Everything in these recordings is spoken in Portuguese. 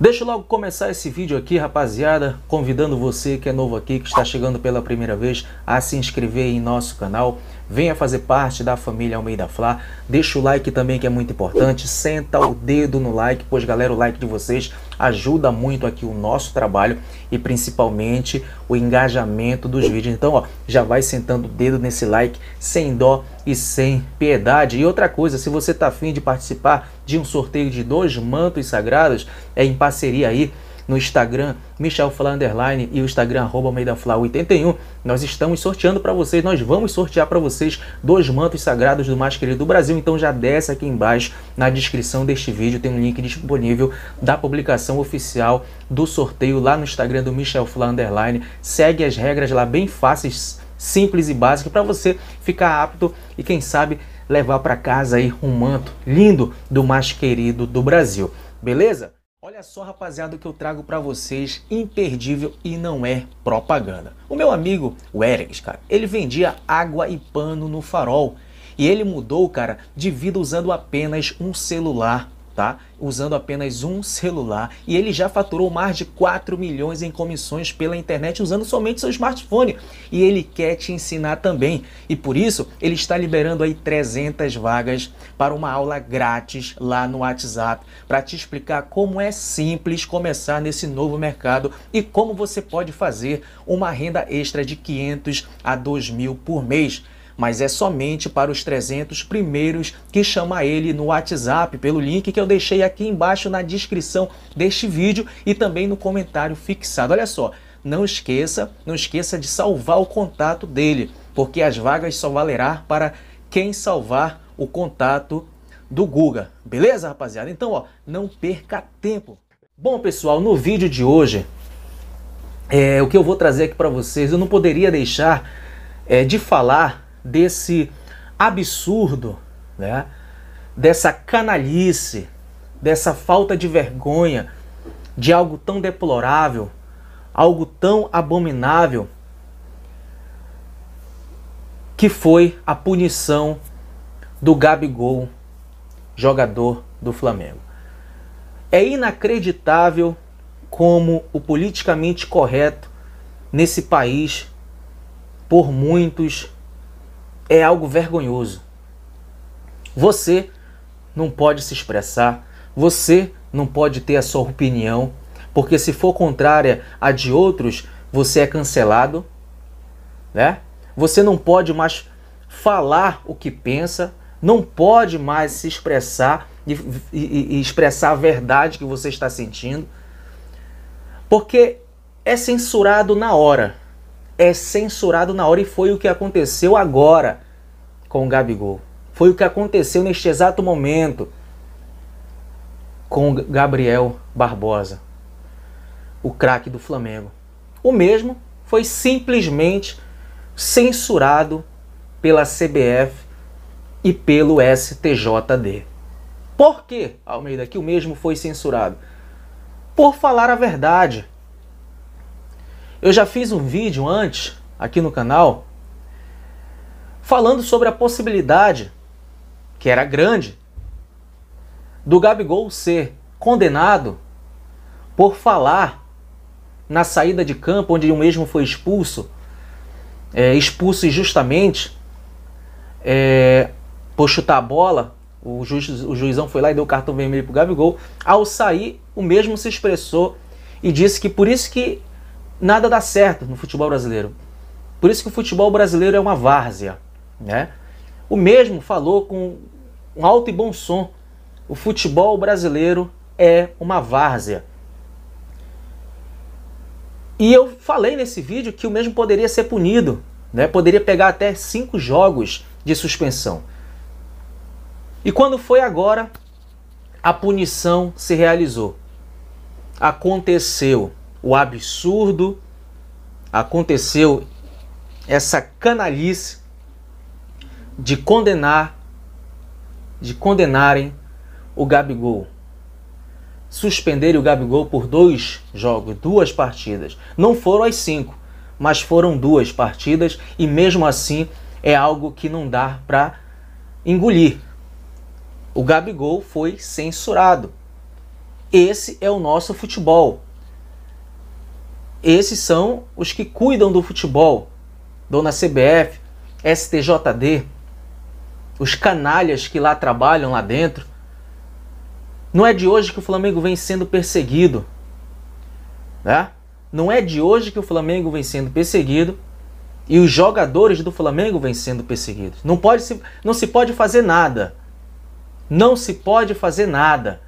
Deixa eu logo começar esse vídeo aqui, rapaziada, convidando você que é novo aqui, que está chegando pela primeira vez, a se inscrever em nosso canal. Venha fazer parte da família Almeida Flá. Deixa o like também que é muito importante. Senta o dedo no like, pois galera, o like de vocês ajuda muito aqui o nosso trabalho e principalmente o engajamento dos vídeos. Então, ó, já vai sentando o dedo nesse like sem dó e sem piedade. E outra coisa, se você tá afim de participar de um sorteio de dois mantos sagrados, é em parceria aí no Instagram, Michel Fla Underline e o Instagram arroba MeidaFla81. Nós estamos sorteando para vocês, nós vamos sortear para vocês dois mantos sagrados do mais querido do Brasil. Então já desce aqui embaixo na descrição deste vídeo, tem um link disponível da publicação oficial do sorteio lá no Instagram do Michel Fla Underline. Segue as regras lá bem fáceis, simples e básicas para você ficar apto e quem sabe levar para casa aí um manto lindo do mais querido do Brasil. Beleza? Olha só, rapaziada, o que eu trago para vocês, imperdível e não é propaganda. O meu amigo, o Erics, cara, ele vendia água e pano no farol. E ele mudou, cara, de vida usando apenas um celular tá? Usando apenas um celular e ele já faturou mais de 4 milhões em comissões pela internet usando somente seu smartphone. E ele quer te ensinar também. E por isso, ele está liberando aí 300 vagas para uma aula grátis lá no WhatsApp para te explicar como é simples começar nesse novo mercado e como você pode fazer uma renda extra de 500 a 2 mil por mês mas é somente para os 300 primeiros que chama ele no WhatsApp pelo link que eu deixei aqui embaixo na descrição deste vídeo e também no comentário fixado. Olha só, não esqueça, não esqueça de salvar o contato dele, porque as vagas só valerá para quem salvar o contato do Guga. Beleza, rapaziada? Então, ó, não perca tempo. Bom, pessoal, no vídeo de hoje, é, o que eu vou trazer aqui para vocês, eu não poderia deixar é, de falar desse absurdo, né? dessa canalice, dessa falta de vergonha, de algo tão deplorável, algo tão abominável, que foi a punição do Gabigol, jogador do Flamengo. É inacreditável como o politicamente correto nesse país, por muitos, é algo vergonhoso. Você não pode se expressar, você não pode ter a sua opinião, porque se for contrária à de outros, você é cancelado, né? Você não pode mais falar o que pensa, não pode mais se expressar e, e, e expressar a verdade que você está sentindo, porque é censurado na hora é censurado na hora e foi o que aconteceu agora com o Gabigol. Foi o que aconteceu neste exato momento com o Gabriel Barbosa, o craque do Flamengo. O mesmo foi simplesmente censurado pela CBF e pelo STJD. Por que, Almeida, que o mesmo foi censurado? Por falar a verdade. Eu já fiz um vídeo antes aqui no canal falando sobre a possibilidade, que era grande, do Gabigol ser condenado por falar na saída de campo, onde o mesmo foi expulso, é, expulso injustamente, é, por chutar a bola, o, juiz, o juizão foi lá e deu o cartão vermelho o Gabigol. Ao sair, o mesmo se expressou e disse que por isso que nada dá certo no futebol brasileiro. Por isso que o futebol brasileiro é uma várzea, né? O mesmo falou com um alto e bom som. O futebol brasileiro é uma várzea. E eu falei nesse vídeo que o mesmo poderia ser punido, né? Poderia pegar até cinco jogos de suspensão. E quando foi agora, a punição se realizou. Aconteceu o absurdo, aconteceu essa canalice de condenar, de condenarem o Gabigol. Suspenderem o Gabigol por dois jogos, duas partidas. Não foram as cinco, mas foram duas partidas e mesmo assim é algo que não dá para engolir. O Gabigol foi censurado. Esse é o nosso futebol esses são os que cuidam do futebol, dona CBF, STJD, os canalhas que lá trabalham lá dentro. Não é de hoje que o Flamengo vem sendo perseguido, né? Não é de hoje que o Flamengo vem sendo perseguido e os jogadores do Flamengo vêm sendo perseguidos. Não pode se, não se pode fazer nada. Não se pode fazer nada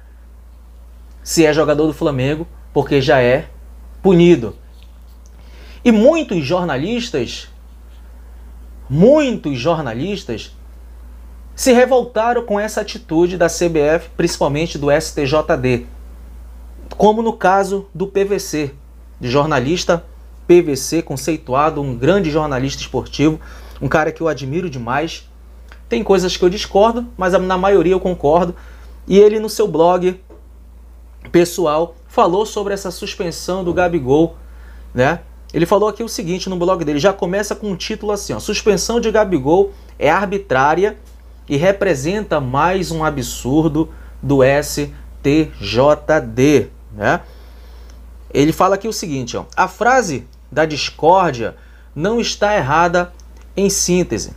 se é jogador do Flamengo, porque já é punido. E muitos jornalistas, muitos jornalistas se revoltaram com essa atitude da CBF, principalmente do STJD, como no caso do PVC, de jornalista PVC conceituado, um grande jornalista esportivo, um cara que eu admiro demais. Tem coisas que eu discordo, mas na maioria eu concordo. E ele no seu blog pessoal falou sobre essa suspensão do Gabigol, né? Ele falou aqui o seguinte no blog dele, já começa com um título assim, ó, suspensão de Gabigol é arbitrária e representa mais um absurdo do STJD, né? Ele fala aqui o seguinte, ó, a frase da discórdia não está errada em síntese.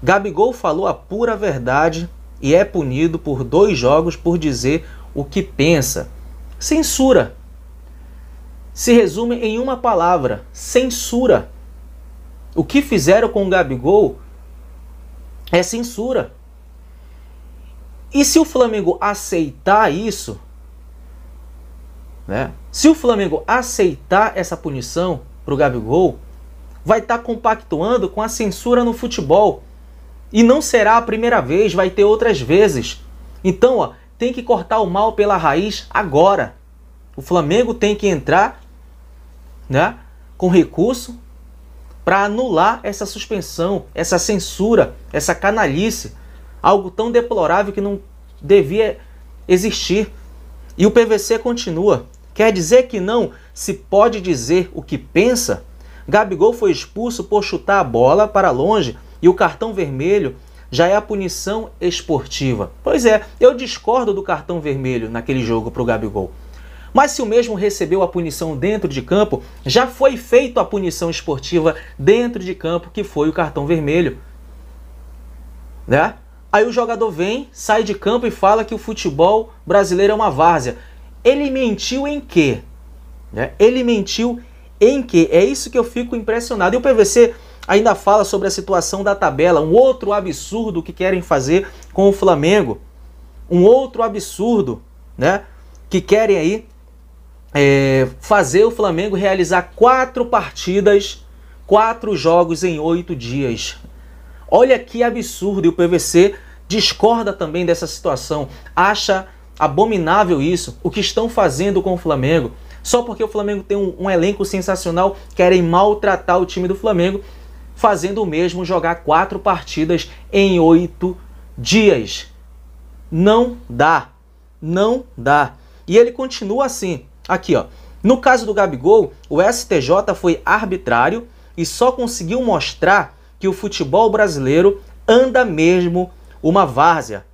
Gabigol falou a pura verdade e é punido por dois jogos por dizer o que pensa. Censura se resume em uma palavra: censura. O que fizeram com o Gabigol é censura. E se o Flamengo aceitar isso, né? Se o Flamengo aceitar essa punição para o Gabigol, vai estar tá compactuando com a censura no futebol. E não será a primeira vez, vai ter outras vezes. Então, ó, tem que cortar o mal pela raiz agora. O Flamengo tem que entrar né, com recurso para anular essa suspensão, essa censura, essa canalice, algo tão deplorável que não devia existir. E o PVC continua. Quer dizer que não se pode dizer o que pensa? Gabigol foi expulso por chutar a bola para longe e o cartão vermelho já é a punição esportiva. Pois é, eu discordo do cartão vermelho naquele jogo para o Gabigol. Mas se o mesmo recebeu a punição dentro de campo, já foi feita a punição esportiva dentro de campo, que foi o cartão vermelho. Né? Aí o jogador vem, sai de campo e fala que o futebol brasileiro é uma várzea. Ele mentiu em quê? Né? Ele mentiu em quê? É isso que eu fico impressionado. E o PVC ainda fala sobre a situação da tabela, um outro absurdo que querem fazer com o Flamengo. Um outro absurdo, né? Que querem aí é, fazer o Flamengo realizar quatro partidas, quatro jogos em oito dias. Olha que absurdo! E o PVC discorda também dessa situação, acha abominável isso, o que estão fazendo com o Flamengo. Só porque o Flamengo tem um, um elenco sensacional, querem maltratar o time do Flamengo, fazendo o mesmo jogar quatro partidas em oito dias. Não dá, não dá. E ele continua assim. Aqui, ó. No caso do Gabigol, o STJ foi arbitrário e só conseguiu mostrar que o futebol brasileiro anda mesmo uma várzea.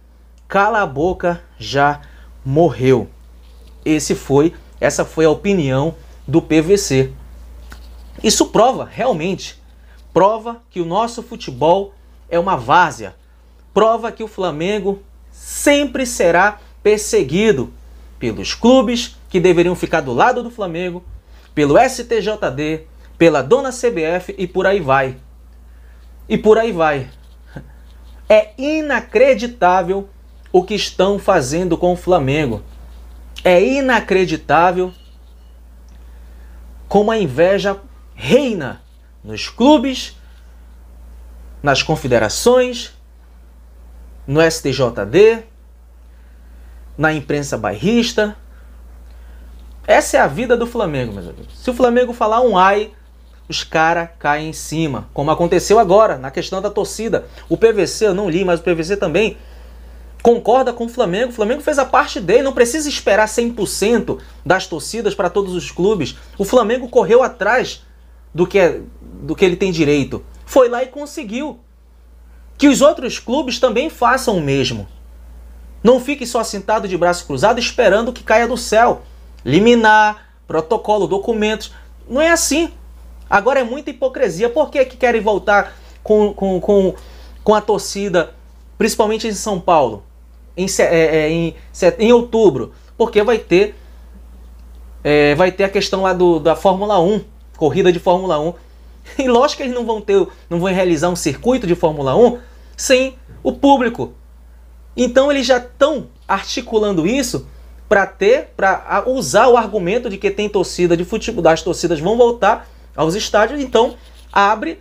Cala a boca, já morreu. Esse foi, essa foi a opinião do PVC. Isso prova realmente, prova que o nosso futebol é uma várzea. Prova que o Flamengo sempre será perseguido pelos clubes que deveriam ficar do lado do Flamengo, pelo STJD, pela dona CBF e por aí vai. E por aí vai. É inacreditável o que estão fazendo com o Flamengo. É inacreditável como a inveja reina nos clubes, nas confederações, no STJD, na imprensa bairrista. Essa é a vida do Flamengo, meus amigos. Se o Flamengo falar um ai, os caras caem em cima, como aconteceu agora na questão da torcida. O PVC eu não li, mas o PVC também concorda com o Flamengo. O Flamengo fez a parte dele, não precisa esperar 100% das torcidas para todos os clubes. O Flamengo correu atrás do que, é, do que ele tem direito. Foi lá e conseguiu. Que os outros clubes também façam o mesmo. Não fique só sentado de braço cruzado esperando que caia do céu. Liminar, protocolo, documentos. Não é assim. Agora é muita hipocrisia. Por que, é que querem voltar com, com, com, com a torcida, principalmente em São Paulo, em, é, é, em, em outubro? Porque vai ter, é, vai ter a questão lá do, da Fórmula 1, corrida de Fórmula 1. E lógico que eles não vão ter, não vão realizar um circuito de Fórmula 1 sem o público. Então eles já estão articulando isso para ter, para usar o argumento de que tem torcida de futebol, as torcidas vão voltar aos estádios, então abre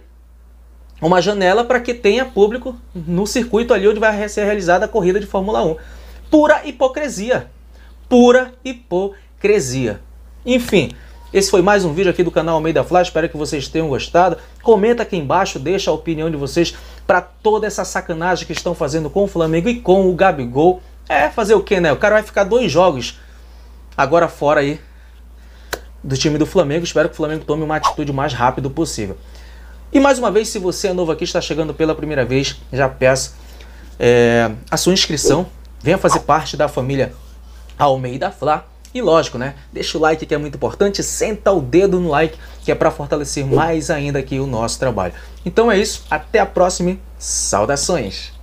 uma janela para que tenha público no circuito ali onde vai ser realizada a corrida de Fórmula 1. Pura hipocrisia. Pura hipocrisia. Enfim, esse foi mais um vídeo aqui do canal Almeida Flash, espero que vocês tenham gostado. Comenta aqui embaixo, deixa a opinião de vocês para toda essa sacanagem que estão fazendo com o Flamengo e com o Gabigol. É fazer o que, né? O cara vai ficar dois jogos agora fora aí do time do Flamengo. Espero que o Flamengo tome uma atitude o mais rápido possível. E mais uma vez, se você é novo aqui, está chegando pela primeira vez, já peço é, a sua inscrição. Venha fazer parte da família Almeida Flá. E lógico, né? Deixa o like que é muito importante, senta o dedo no like que é para fortalecer mais ainda aqui o nosso trabalho. Então é isso, até a próxima, saudações!